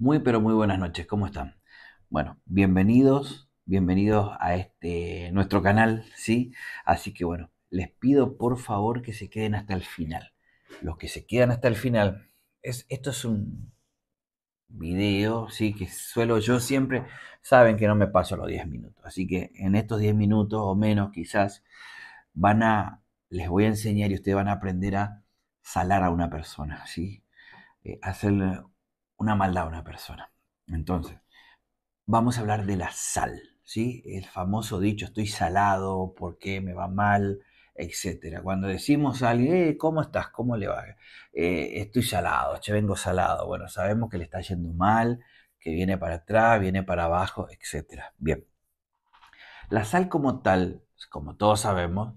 Muy pero muy buenas noches, ¿cómo están? Bueno, bienvenidos, bienvenidos a este nuestro canal, ¿sí? Así que bueno, les pido por favor que se queden hasta el final. Los que se quedan hasta el final, es, esto es un video, sí, que suelo yo siempre, saben que no me paso los 10 minutos, así que en estos 10 minutos o menos quizás van a, les voy a enseñar y ustedes van a aprender a salar a una persona, ¿sí? Eh, hacerle una maldad a una persona. Entonces, vamos a hablar de la sal, ¿sí? El famoso dicho, estoy salado, ¿por qué me va mal? Etcétera. Cuando decimos a alguien, eh, ¿cómo estás? ¿Cómo le va? Eh, estoy salado, che, vengo salado. Bueno, sabemos que le está yendo mal, que viene para atrás, viene para abajo, etcétera. Bien. La sal como tal, como todos sabemos,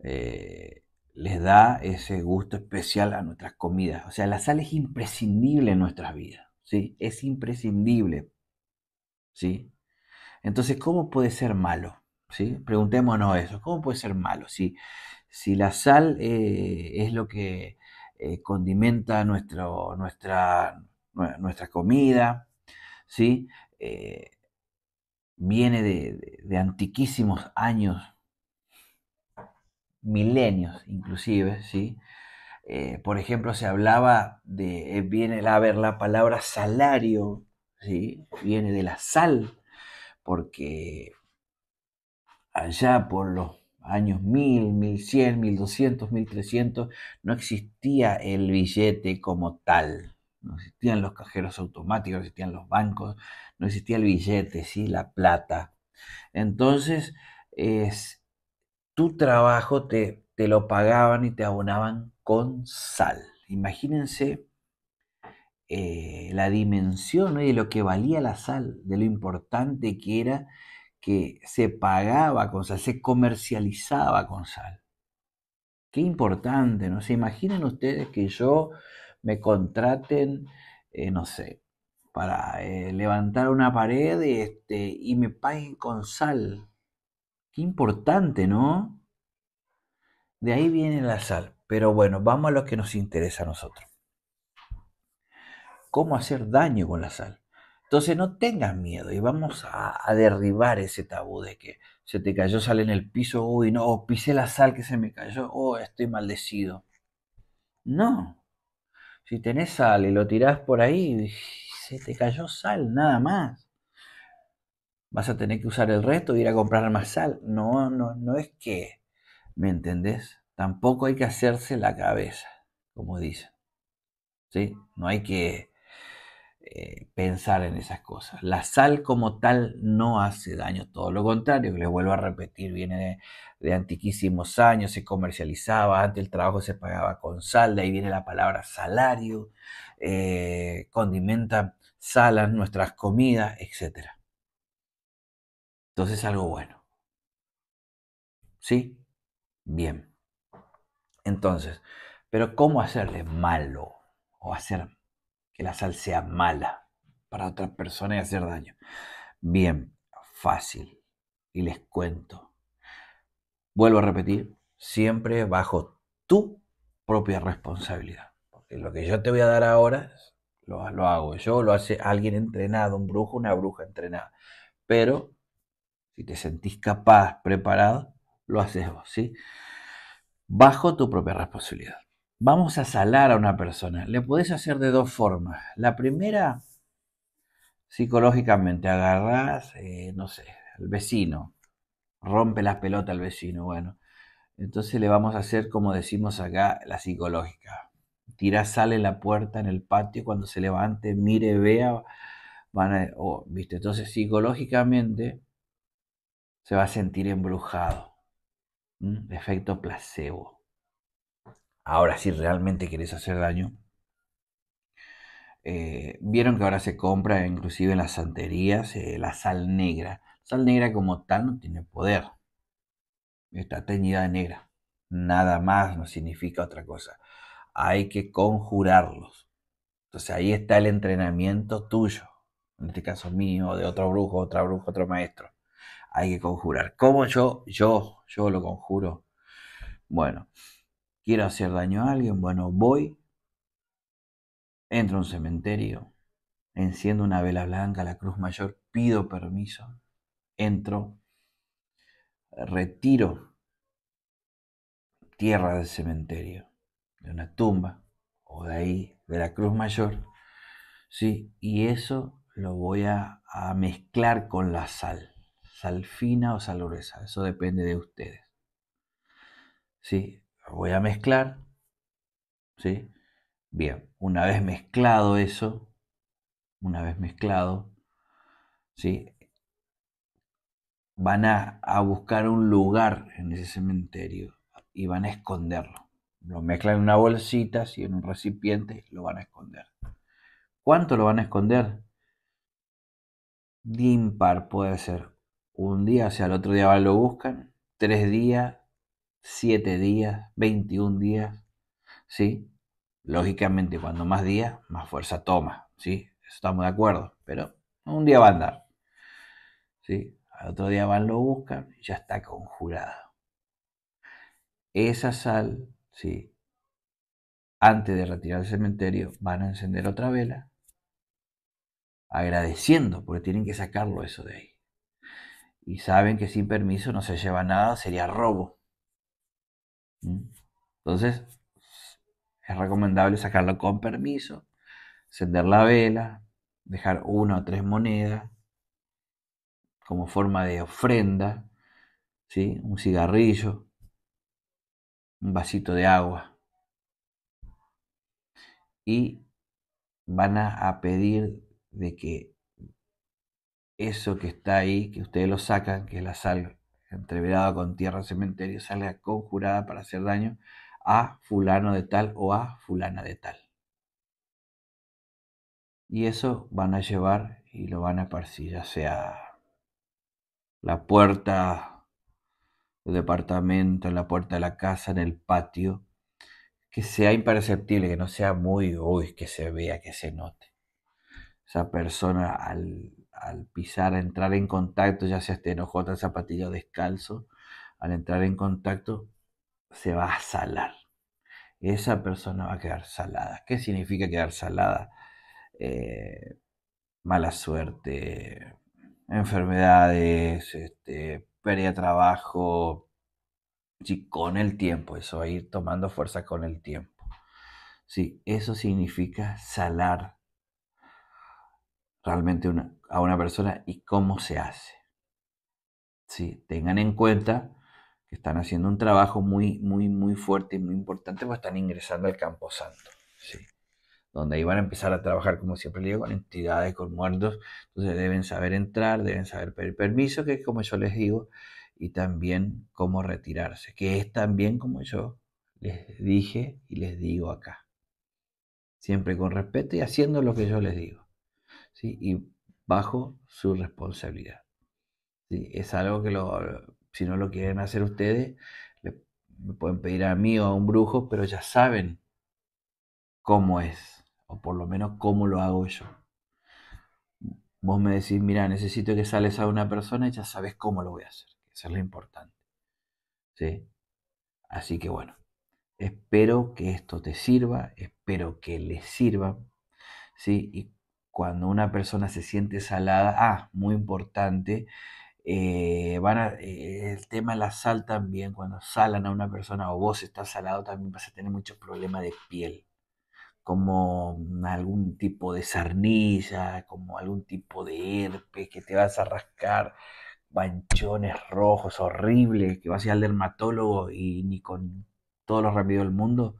eh, les da ese gusto especial a nuestras comidas. O sea, la sal es imprescindible en nuestras vidas, ¿sí? Es imprescindible, ¿sí? Entonces, ¿cómo puede ser malo? ¿Sí? Preguntémonos eso, ¿cómo puede ser malo? Si, si la sal eh, es lo que eh, condimenta nuestro, nuestra, nuestra comida, ¿sí? Eh, viene de antiquísimos años milenios inclusive, ¿sí? Eh, por ejemplo, se hablaba de, eh, viene a ver la palabra salario, ¿sí? Viene de la sal, porque allá por los años 1000, 1100, 1200, 1300, no existía el billete como tal. No existían los cajeros automáticos, no existían los bancos, no existía el billete, ¿sí? la plata. Entonces, es, tu trabajo te, lo pagaban y te abonaban con sal. Imagínense eh, la dimensión de lo que valía la sal, de lo importante que era que se pagaba con sal, se comercializaba con sal. Qué importante, ¿no? ¿Se imaginan ustedes que yo me contraten, eh, no sé, para eh, levantar una pared este, y me paguen con sal? Qué importante, ¿no? De ahí viene la sal. Pero bueno, vamos a lo que nos interesa a nosotros. ¿Cómo hacer daño con la sal? Entonces no tengas miedo y vamos a, derribar ese tabú de que se te cayó sal en el piso, uy, no, oh, pisé la sal que se me cayó, oh, estoy maldecido. No. Si tenés sal y lo tirás por ahí, se te cayó sal, nada más vas a tener que usar el resto y e ir a comprar más sal. No, no, no es que, ¿me entendés? Tampoco hay que hacerse la cabeza, como dicen. ¿Sí? No hay que eh, pensar en esas cosas. La sal como tal no hace daño, todo lo contrario, les vuelvo a repetir, viene de, antiquísimos años, se comercializaba, antes el trabajo se pagaba con sal, de ahí viene la palabra salario, eh, condimenta salas nuestras comidas, etcétera. Entonces algo bueno. ¿Sí? Bien. Entonces, pero ¿cómo hacerle malo o hacer que la sal sea mala para otra persona y hacer daño? Bien, fácil. Y les cuento. Vuelvo a repetir, siempre bajo tu propia responsabilidad. Porque lo que yo te voy a dar ahora lo, lo hago yo, lo hace alguien entrenado, un brujo, una bruja entrenada. Pero si te sentís capaz, preparado, lo haces vos, ¿sí? Bajo tu propia responsabilidad. Vamos a salar a una persona. Le podés hacer de dos formas. La primera, psicológicamente, agarras eh, no sé, al vecino, rompe las pelotas al vecino, bueno. Entonces le vamos a hacer, como decimos acá, la psicológica. Tira sale la puerta, en el patio, cuando se levante, mire, vea, van viste, entonces psicológicamente se va a sentir embrujado. Efecto placebo. Ahora, si realmente quieres hacer daño, eh, vieron que ahora se compra inclusive en las santerías eh, la sal negra. Sal negra como tal no tiene poder. Está teñida de negra. Nada más no significa otra cosa. Hay que conjurarlos. Entonces ahí está el entrenamiento tuyo. En este caso mío, de otro brujo, otra bruja, otro maestro hay que conjurar. ¿Cómo yo? Yo, yo lo conjuro. Bueno, quiero hacer daño a alguien. Bueno, voy, entro a un cementerio, enciendo una vela blanca, la cruz mayor, pido permiso, entro, retiro tierra del cementerio, de una tumba o de ahí, de la cruz mayor, ¿sí? y eso lo voy a mezclar con la sal sal fina o sal gruesa. Eso depende de ustedes. ¿Sí? Voy a mezclar. ¿Sí? Bien, una vez mezclado eso, una vez mezclado, ¿sí? van a, a, buscar un lugar en ese cementerio y van a esconderlo. Lo mezclan en una bolsita, si en un recipiente, lo van a esconder. ¿Cuánto lo van a esconder? Dimpar puede ser un día, o sea, al otro día van lo buscan, tres días, siete días, 21 días, ¿sí? Lógicamente, cuando más días, más fuerza toma, ¿sí? Estamos de acuerdo, pero un día va a andar, ¿sí? Al otro día van, lo buscan, ya está conjurada. Esa sal, ¿sí? Antes de retirar el cementerio, van a encender otra vela, agradeciendo, porque tienen que sacarlo eso de ahí y saben que sin permiso no se lleva nada, sería robo. ¿Mm? Entonces, es recomendable sacarlo con permiso, encender la vela, dejar una o tres monedas como forma de ofrenda, ¿sí? un cigarrillo, un vasito de agua. Y van a pedir de que eso que está ahí, que ustedes lo sacan, que es la sal entreverada con tierra cementerio, sale conjurada para hacer daño a fulano de tal o a fulana de tal. Y eso van a llevar y lo van a parcir, ya sea la puerta del departamento, en la puerta de la casa, en el patio, que sea imperceptible, que no sea muy, uy, que se vea, que se note. Esa persona al al pisar, a entrar en contacto, ya sea este enojo, el zapatillo descalzo, al entrar en contacto, se va a salar. Esa persona va a quedar salada. ¿Qué significa quedar salada? Eh, mala suerte, enfermedades, este, pérdida de trabajo. Sí, con el tiempo, eso va a ir tomando fuerza con el tiempo. Sí, eso significa salar realmente a una persona y cómo se hace. Sí, tengan en cuenta que están haciendo un trabajo muy, muy, muy fuerte y muy importante, pues están ingresando al Campo Santo, donde ahí van a empezar a trabajar, como siempre digo, con entidades, con muertos, entonces deben saber entrar, deben saber pedir permiso, que es como yo les digo, y también cómo retirarse, que es también como yo les dije y les digo acá, siempre con respeto y haciendo lo que yo les digo y bajo su responsabilidad. Es algo que si no lo quieren hacer ustedes, le, me pueden pedir a mí o a un brujo, pero ya saben cómo es, o por lo menos cómo lo hago yo. Vos me decís, mira, necesito que sales a una persona y ya sabes cómo lo voy a hacer. Eso es lo importante. Así que bueno, espero que esto te sirva, espero que les sirva. ¿sí? Y cuando una persona se siente salada, ah, muy importante, eh, van eh, el tema de la sal también, cuando salan a una persona o vos estás salado también vas a tener muchos problemas de piel, como algún tipo de sarnilla, como algún tipo de herpes que te vas a rascar, manchones rojos horribles, que vas a ir al dermatólogo y ni con todos los remedios del mundo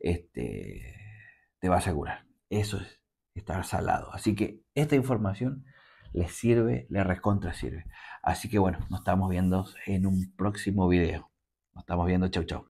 este, te va a asegurar. Eso es estar salado. Así que esta información les sirve, les recontra sirve. Así que bueno, nos estamos viendo en un próximo video. Nos estamos viendo, chau chau.